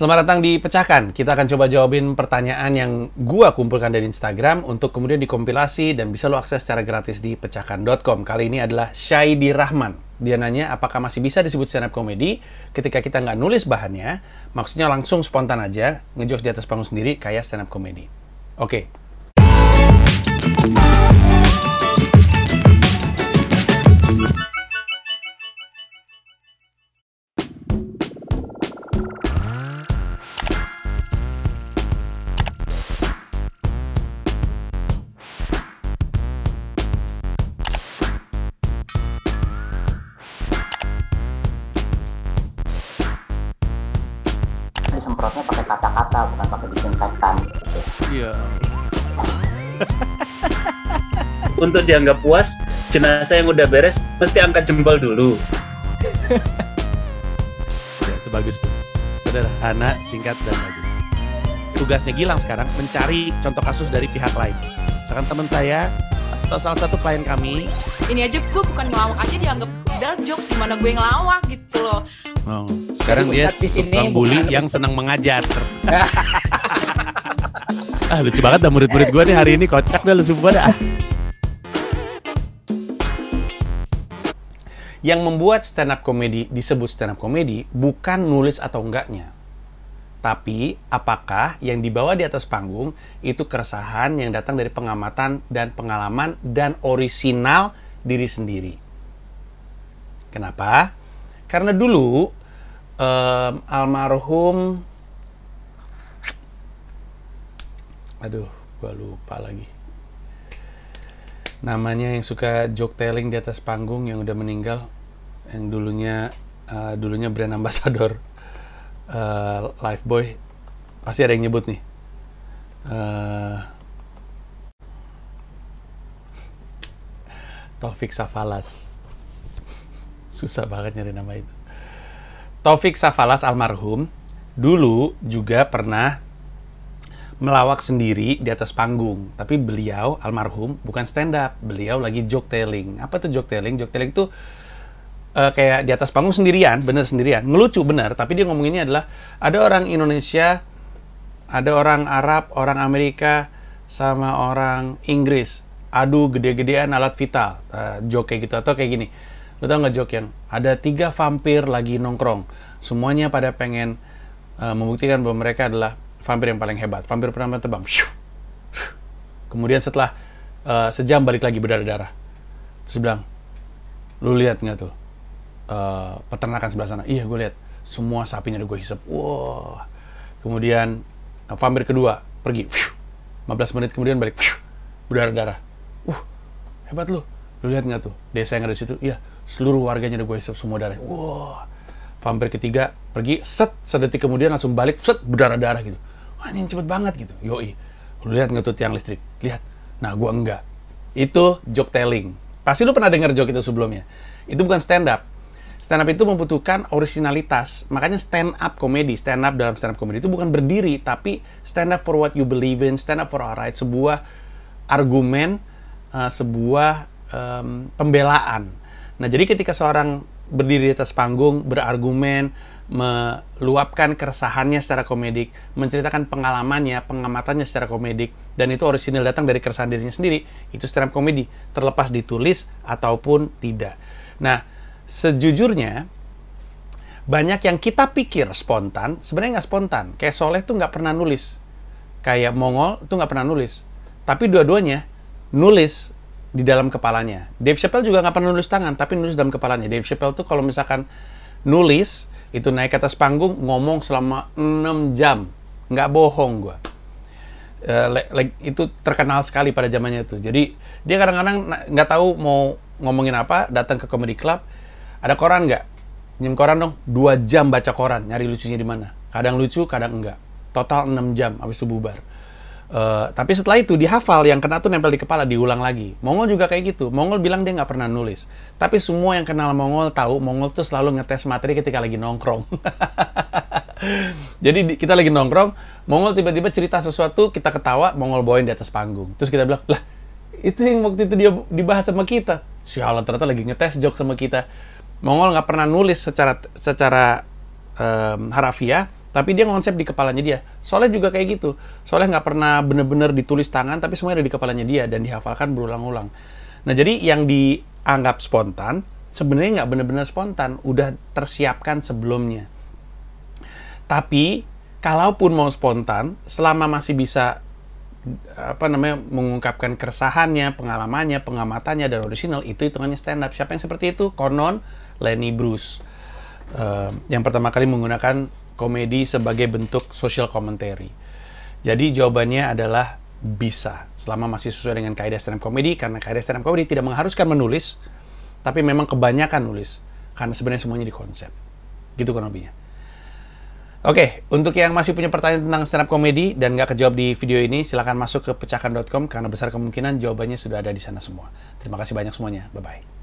Selamat datang di Pecahkan. Kita akan coba jawabin pertanyaan yang gua kumpulkan dari Instagram untuk kemudian dikompilasi dan bisa lo akses secara gratis di pecahkan.com. Kali ini adalah Syaidi Rahman. Dia nanya apakah masih bisa disebut stand up comedy ketika kita nggak nulis bahannya, maksudnya langsung spontan aja, ngejokes di atas panggung sendiri kayak stand up comedy. Oke. Okay. semprotnya pakai kata-kata bukan pakai disinfektan iya untuk dianggap puas jenazah yang udah beres mesti angkat jempol dulu ya, itu bagus tuh sederhana singkat dan bagus tugasnya Gilang sekarang mencari contoh kasus dari pihak lain misalkan teman saya atau salah satu klien kami ini aja gue bukan ngelawak aja dianggap dark jokes dimana gue ngelawak gitu loh oh sekarang dia di sini, tukang bully yang senang mengajar. ah lucu banget dah murid-murid gue nih hari ini kocak dah lu sumpah dah. Yang membuat stand up komedi disebut stand up komedi bukan nulis atau enggaknya. Tapi apakah yang dibawa di atas panggung itu keresahan yang datang dari pengamatan dan pengalaman dan orisinal diri sendiri. Kenapa? Karena dulu um, almarhum aduh gua lupa lagi namanya yang suka joke telling di atas panggung yang udah meninggal yang dulunya uh, dulunya brand ambassador uh, boy, pasti ada yang nyebut nih uh, Taufik Safalas susah banget nyari nama itu Taufik Safalas almarhum dulu juga pernah melawak sendiri di atas panggung. Tapi beliau almarhum bukan stand up, beliau lagi joke telling. Apa tuh joke telling? Joke telling itu uh, eh, kayak di atas panggung sendirian, bener sendirian, ngelucu bener. Tapi dia ngomonginnya adalah ada orang Indonesia, ada orang Arab, orang Amerika, sama orang Inggris. Aduh, gede-gedean alat vital, uh, joke kayak gitu atau kayak gini. Lu tau gak Jok yang ada tiga vampir lagi nongkrong. Semuanya pada pengen uh, membuktikan bahwa mereka adalah vampir yang paling hebat. Vampir pertama terbang. Kemudian setelah uh, sejam balik lagi berdarah-darah. Terus bilang, lu lihat nggak tuh uh, peternakan sebelah sana? Iya gue lihat. Semua sapinya udah gue hisap. Wow. Kemudian uh, vampir kedua pergi. 15 menit kemudian balik. Berdarah-darah. Uh, hebat lu lu lihat nggak tuh desa yang ada di situ iya seluruh warganya udah gue hisap semua darah wow vampir ketiga pergi set sedetik kemudian langsung balik set berdarah darah gitu anjing cepet banget gitu yoi lu lihat nggak tuh tiang listrik lihat nah gue enggak itu joke telling pasti lu pernah dengar joke itu sebelumnya itu bukan stand up stand up itu membutuhkan originalitas makanya stand up komedi stand up dalam stand up komedi itu bukan berdiri tapi stand up for what you believe in stand up for our right sebuah argumen uh, sebuah um, pembelaan. Nah, jadi ketika seorang berdiri di atas panggung, berargumen, meluapkan keresahannya secara komedik, menceritakan pengalamannya, pengamatannya secara komedik, dan itu orisinil datang dari keresahan dirinya sendiri, itu stand komedi, terlepas ditulis ataupun tidak. Nah, sejujurnya, banyak yang kita pikir spontan, sebenarnya nggak spontan. Kayak Soleh tuh nggak pernah nulis. Kayak Mongol tuh nggak pernah nulis. Tapi dua-duanya nulis di dalam kepalanya. Dave Chappelle juga nggak pernah nulis tangan, tapi nulis dalam kepalanya. Dave Chappelle tuh kalau misalkan nulis, itu naik ke atas panggung, ngomong selama 6 jam. Nggak bohong gue. Uh, like, like, itu terkenal sekali pada zamannya itu. Jadi dia kadang-kadang nggak tahu mau ngomongin apa, datang ke comedy club, ada koran nggak? Nyim koran dong, dua jam baca koran, nyari lucunya di mana. Kadang lucu, kadang enggak. Total 6 jam, habis itu bubar. Uh, tapi setelah itu dihafal yang kena tuh nempel di kepala diulang lagi. Mongol juga kayak gitu. Mongol bilang dia nggak pernah nulis. Tapi semua yang kenal Mongol tahu Mongol tuh selalu ngetes materi ketika lagi nongkrong. Jadi kita lagi nongkrong, Mongol tiba-tiba cerita sesuatu, kita ketawa, Mongol bawain di atas panggung. Terus kita bilang, lah itu yang waktu itu dia dibahas sama kita. Sialan ternyata lagi ngetes joke sama kita. Mongol nggak pernah nulis secara secara um, harafiah, tapi dia ngonsep di kepalanya dia soalnya juga kayak gitu soalnya nggak pernah bener-bener ditulis tangan tapi semuanya ada di kepalanya dia dan dihafalkan berulang-ulang nah jadi yang dianggap spontan sebenarnya nggak bener-bener spontan udah tersiapkan sebelumnya tapi kalaupun mau spontan selama masih bisa apa namanya mengungkapkan keresahannya, pengalamannya, pengamatannya dan orisinal itu hitungannya stand up. Siapa yang seperti itu? Konon Lenny Bruce. Uh, yang pertama kali menggunakan komedi sebagai bentuk social commentary. Jadi jawabannya adalah bisa selama masih sesuai dengan kaidah stand up comedy karena kaidah stand up comedy tidak mengharuskan menulis tapi memang kebanyakan nulis karena sebenarnya semuanya di konsep gitu kan lebihnya. oke untuk yang masih punya pertanyaan tentang stand up comedy dan nggak kejawab di video ini silahkan masuk ke pecahkan.com karena besar kemungkinan jawabannya sudah ada di sana semua terima kasih banyak semuanya bye bye